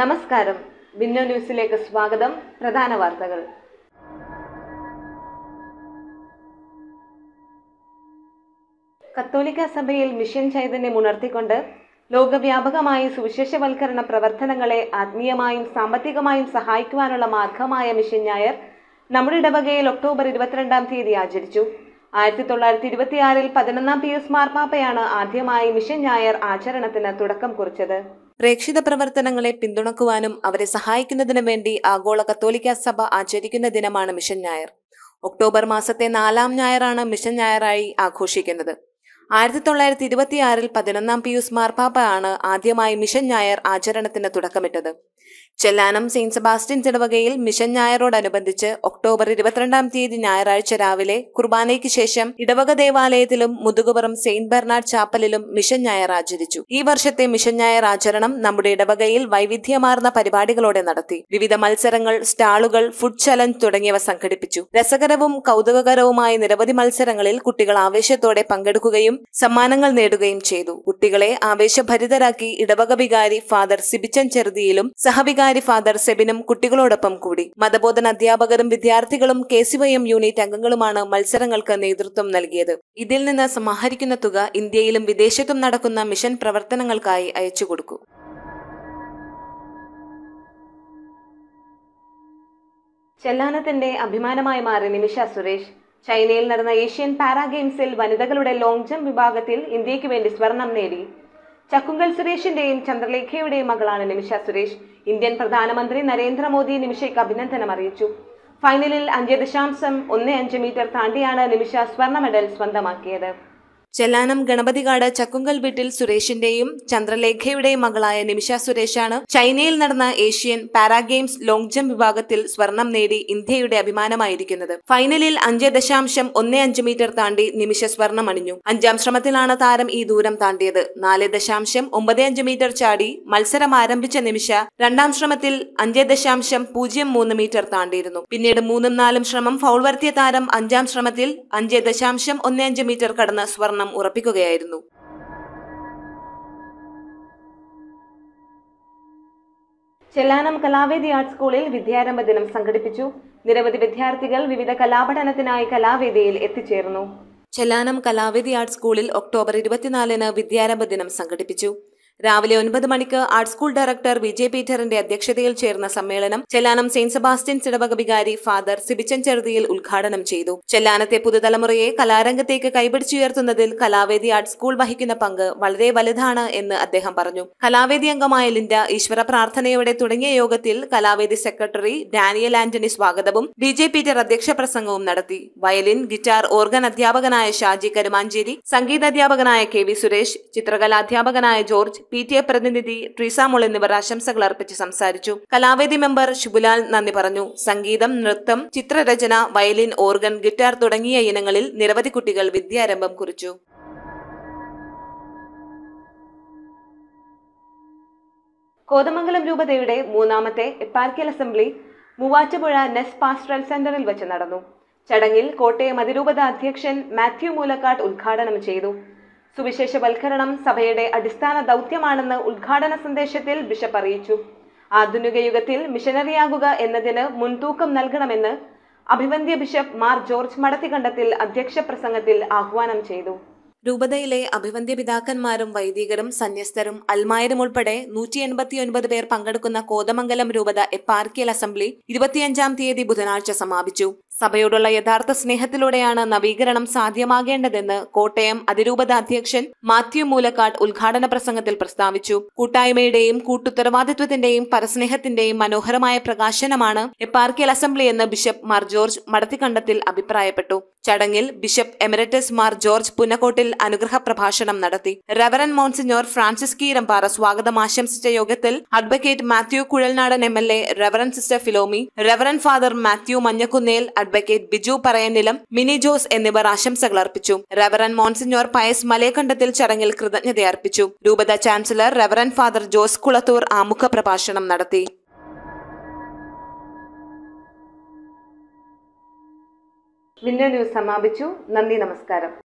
നമസ്കാരം ബിന്നോ ന്യൂസിലേക്ക് സ്വാഗതം പ്രധാന വാർത്തകൾ കത്തോലിക്ക സഭയിൽ മിഷൻ ചൈതന്യം ഉണർത്തിക്കൊണ്ട് ലോകവ്യാപകമായി സുവിശേഷവൽക്കരണ പ്രവർത്തനങ്ങളെ ആത്മീയമായും സാമ്പത്തികമായും സഹായിക്കുവാനുള്ള മാർഗമായ മിഷൻ ഞായർ നമ്മുടെ ഇടവകയിൽ ഒക്ടോബർ ഇരുപത്തിരണ്ടാം തീയതി ആചരിച്ചു ആയിരത്തി തൊള്ളായിരത്തി ഇരുപത്തിയാറിൽ പതിനൊന്നാം പി എസ് മാർപ്പാപ്പയാണ് ആദ്യമായി മിഷൻ ഞായർ ആചരണത്തിന് തുടക്കം കുറിച്ചത് പ്രേക്ഷിത പ്രവർത്തനങ്ങളെ പിന്തുണക്കുവാനും അവരെ സഹായിക്കുന്നതിനു വേണ്ടി ആഗോള കത്തോലിക്ക സഭ ആചരിക്കുന്ന ദിനമാണ് മിഷൻ ഞായർ ഒക്ടോബർ മാസത്തെ നാലാം ഞായറാണ് മിഷൻ ഞായറായി ആഘോഷിക്കുന്നത് ആയിരത്തി തൊള്ളായിരത്തി ഇരുപത്തിയാറിൽ പതിനൊന്നാം പിയൂസ് മാർപ്പാപ്പ ആണ് ആദ്യമായി മിഷൻ ഞായർ ആചരണത്തിന് തുടക്കമിട്ടത് ചെല്ലാനം സെയിന്റ് സെബാസ്റ്റ്യൻ ഇടവകയിൽ മിഷൻ ഞായറോടനുബന്ധിച്ച് ഒക്ടോബർ ഇരുപത്തിരണ്ടാം തീയതി ഞായറാഴ്ച രാവിലെ കുർബാനയ്ക്ക് ശേഷം ഇടവക ദേവാലയത്തിലും മുതുകുപുറം സെയിന്റ് ബെർണാഡ് ചാപ്പലിലും മിഷൻ ഞായർ ആചരിച്ചു ഈ വർഷത്തെ മിഷൻ ഞായർ ആചരണം നമ്മുടെ ഇടവകയിൽ വൈവിധ്യമാർന്ന പരിപാടികളോടെ നടത്തി വിവിധ മത്സരങ്ങൾ സ്റ്റാളുകൾ ഫുഡ് ചലഞ്ച് തുടങ്ങിയവ സംഘടിപ്പിച്ചു രസകരവും കൗതുകകരവുമായ നിരവധി മത്സരങ്ങളിൽ കുട്ടികൾ ആവേശത്തോടെ പങ്കെടുക്കുകയും സമ്മാനങ്ങൾ നേടുകയും ചെയ്തു കുട്ടികളെ ആവേശഭരിതരാക്കി ഇടവക വികാരി ഫാദർ സിബിച്ചൻ ചെറുതിയിലും സഹവികാരി വികാരി ഫാദർ സെബിനും കുട്ടികളോടൊപ്പം കൂടി മതബോധന അധ്യാപകരും വിദ്യാർത്ഥികളും K C Y M unit അംഗങ്ങളുമാണ് മത്സരങ്ങൾക്ക് നേതൃത്വം നൽകിയത് ഇതിൽ നിന്ന് സമാഹരിക്കുന്ന തുക ഇന്ത്യയിലും വിദേശത്തും നടക്കുന്ന മിഷൻ പ്രവർത്തനങ്ങൾക്കായി അയച്ചുകൊടുക്കും ചെല്ലാനത്തിന്റെ അഭിമാനമായി മാറി നിമിഷ സുരേഷ് ചൈനയിൽ നടന്ന ഏഷ്യൻ പാരാ ഗെയിംസിൽ വനിതകളുടെ ലോങ് ജമ്പ് വിഭാഗത്തിൽ ഇന്ത്യയ്ക്ക് വേണ്ടി സ്വർണം നേടി ചക്കുങ്കൽ സുരേഷിന്റെയും ചന്ദ്രലേഖയുടെയും മകളാണ് നിമിഷ സുരേഷ് ഇന്ത്യൻ പ്രധാനമന്ത്രി നരേന്ദ്രമോദി നിമിഷയ്ക്ക് അഭിനന്ദനം അറിയിച്ചു ഫൈനലിൽ അഞ്ച് ദശാംശം ഒന്ന് അഞ്ച് മീറ്റർ താണ്ടിയാണ് നിമിഷ സ്വർണ്ണ മെഡൽ സ്വന്തമാക്കിയത് ചെല്ലാനം ഗണപതികാട് ചക്കുങ്കൽ വീട്ടിൽ സുരേഷിന്റെയും ചന്ദ്രലേഖയുടെയും മകളായ നിമിഷ സുരേഷാണ് ചൈനയിൽ നടന്ന ഏഷ്യൻ പാരാഗെയിംസ് ലോങ് ജംപ് വിഭാഗത്തിൽ സ്വർണം നേടി ഇന്ത്യയുടെ അഭിമാനമായിരിക്കുന്നത് ഫൈനലിൽ അഞ്ച് ദശാംശം ഒന്നേ അഞ്ച് മീറ്റർ താണ്ടി നിമിഷ സ്വർണം അണിഞ്ഞു അഞ്ചാം ശ്രമത്തിലാണ് താരം ഈ ദൂരം താണ്ടിയത് നാല് ദശാംശം അഞ്ച് മീറ്റർ ചാടി മത്സരം ആരംഭിച്ച നിമിഷ രണ്ടാം ശ്രമത്തിൽ അഞ്ച് ദശാംശം പൂജ്യം മൂന്ന് മീറ്റർ താണ്ടിയിരുന്നു പിന്നീട് മൂന്നും നാലും ശ്രമം ഫൗൾ താരം അഞ്ചാം ശ്രമത്തിൽ അഞ്ച് ദശാംശം ഒന്നേ അഞ്ച് മീറ്റർ കടന്ന് സ്വർണം സ്വർണം ഉറപ്പിക്കുകയായിരുന്നു ചെല്ലാനം കലാവേദി ആർട്സ് സ്കൂളിൽ വിദ്യാരംഭ ദിനം സംഘടിപ്പിച്ചു നിരവധി വിദ്യാർത്ഥികൾ വിവിധ കലാപഠനത്തിനായി കലാവേദിയിൽ എത്തിച്ചേർന്നു ചെല്ലാനം കലാവേദി ആർട്സ് സ്കൂളിൽ ഒക്ടോബർ ഇരുപത്തിനാലിന് വിദ്യാരംഭ ദിനം സംഘടിപ്പിച്ചു രാവിലെ ഒൻപത് മണിക്ക് ആർട്ട് സ്കൂൾ ഡയറക്ടർ വിജയ് പീറ്ററിന്റെ അധ്യക്ഷതയിൽ ചേർന്ന സമ്മേളനം ചെല്ലാനം സെന്റ് സെബാസ്റ്റ്യൻസ് ഇടവക വികാരി ഫാദർ സിബിച്ചൻ ചെറുതിയിൽ ഉദ്ഘാടനം ചെയ്തു ചെല്ലാനത്തെ പുതുതലമുറയെ കലാരംഗത്തേക്ക് കൈപിടിച്ചുയർത്തുന്നതിൽ കലാവേദി ആർട്ട് സ്കൂൾ വഹിക്കുന്ന പങ്ക് വളരെ വലുതാണ് എന്ന് അദ്ദേഹം പറഞ്ഞു കലാവേദി അംഗമായ ലിൻഡ ഈശ്വര പ്രാർത്ഥനയോടെ തുടങ്ങിയ യോഗത്തിൽ കലാവേദി സെക്രട്ടറി ഡാനിയൽ ആന്റണി സ്വാഗതവും ബി ജെ പീറ്റർ അധ്യക്ഷ പ്രസംഗവും നടത്തി വയലിൻ ഗിറ്റാർ ഓർഗൻ അധ്യാപകനായ ഷാജി കരുമാഞ്ചേരി സംഗീതാധ്യാപകനായ കെ വി സുരേഷ് ചിത്രകലാധ്യാപകനായ ജോർജ് പി ടി എ പ്രതിനിധി ട്രീസാമോൾ എന്നിവർ ആശംസകൾ അർപ്പിച്ച് സംസാരിച്ചു കലാവേദി മെമ്പർ ശുഭുലാൽ നന്ദി പറഞ്ഞു സംഗീതം നൃത്തം ചിത്രരചന വയലിൻ ഓർഗൻ ഗിറ്റാർ തുടങ്ങിയ ഇനങ്ങളിൽ നിരവധി കുട്ടികൾ വിദ്യാരംഭം കുറിച്ചു കോതമംഗലം രൂപതയുടെ മൂന്നാമത്തെ eparchial assembly Muvattupuzha Nest pastoral centre വെച്ച് നടന്നു ചടങ്ങിൽ കോട്ടയം അതിരൂപത അധ്യക്ഷൻ മാത്യു മൂലക്കാട്ട് ഉദ്ഘാടനം ചെയ്തു സുവിശേഷവൽക്കരണം സഭയുടെ അടിസ്ഥാന ദൗത്യമാണെന്ന് ഉദ്ഘാടന സന്ദേശത്തിൽ ബിഷപ്പ് അറിയിച്ചു ആധുനിക യുഗത്തിൽ മിഷനറിയാകുക എന്നതിന് മുൻതൂക്കം നൽകണമെന്ന് അഭിവന്ധ്യ ബിഷപ്പ് മാർ ജോർജ് മടത്തിക്കണ്ടത്തിൽ അധ്യക്ഷ പ്രസംഗത്തിൽ ആഹ്വാനം ചെയ്തു രൂപതയിലെ അഭിവന്ധ്യ പിതാക്കന്മാരും വൈദികരും സന്യസ്തരും അൽമായരും ഉൾപ്പെടെ നൂറ്റി എൺപത്തിയൊൻപത് പേർ പങ്കെടുക്കുന്ന കോതമംഗലം രൂപത എപ്പാർക്കിയൽ അസംബ്ലി ഇരുപത്തിയഞ്ചാം തീയതി ബുധനാഴ്ച സമാപിച്ചു സഭയോടുള്ള യഥാർത്ഥ സ്നേഹത്തിലൂടെയാണ് നവീകരണം സാധ്യമാകേണ്ടതെന്ന് കോട്ടയം അതിരൂപത അധ്യക്ഷൻ മാത്യു മൂലക്കാട്ട് ഉദ്ഘാടന പ്രസംഗത്തിൽ പ്രസ്താവിച്ചു കൂട്ടായ്മയുടെയും കൂട്ടുത്തരവാദിത്വത്തിന്റെയും പരസ്നേഹത്തിന്റെയും മനോഹരമായ പ്രകാശനമാണ് എപ്പാർക്കിയൽ അസംബ്ലി എന്ന് ബിഷപ്പ് മാർ ജോർജ് മടത്തിക്കണ്ടത്തിൽ അഭിപ്രായപ്പെട്ടു ചടങ്ങിൽ bishop emeritus Mar George Punnakottil അനുഗ്രഹ പ്രഭാഷണം നടത്തി റെവറൻ മോൺസിഞ്ഞോർ ഫ്രാൻസിസ് കീരമ്പാറ സ്വാഗതം ആശംസിച്ച യോഗത്തിൽ advocate Mathew Kuzhalnadan M L A Reverend sister Philomi Reverend father Mathew Manjakunnel advocate Biju Parayanilam Mini Jose എന്നിവർ ആശംസകൾ അർപ്പിച്ചു റവറൻ മോൺസിഞ്ഞോർ പയസ് മലയകണ്ഠത്തിൽ ചടങ്ങിൽ കൃതജ്ഞത അർപ്പിച്ചു രൂപത chancellor Reverend father Jose Kulathur ആമുഖ പ്രഭാഷണം നടത്തി വിന്ന ന്യൂസ് സമാപിച്ചു നന്ദി നമസ്കാരം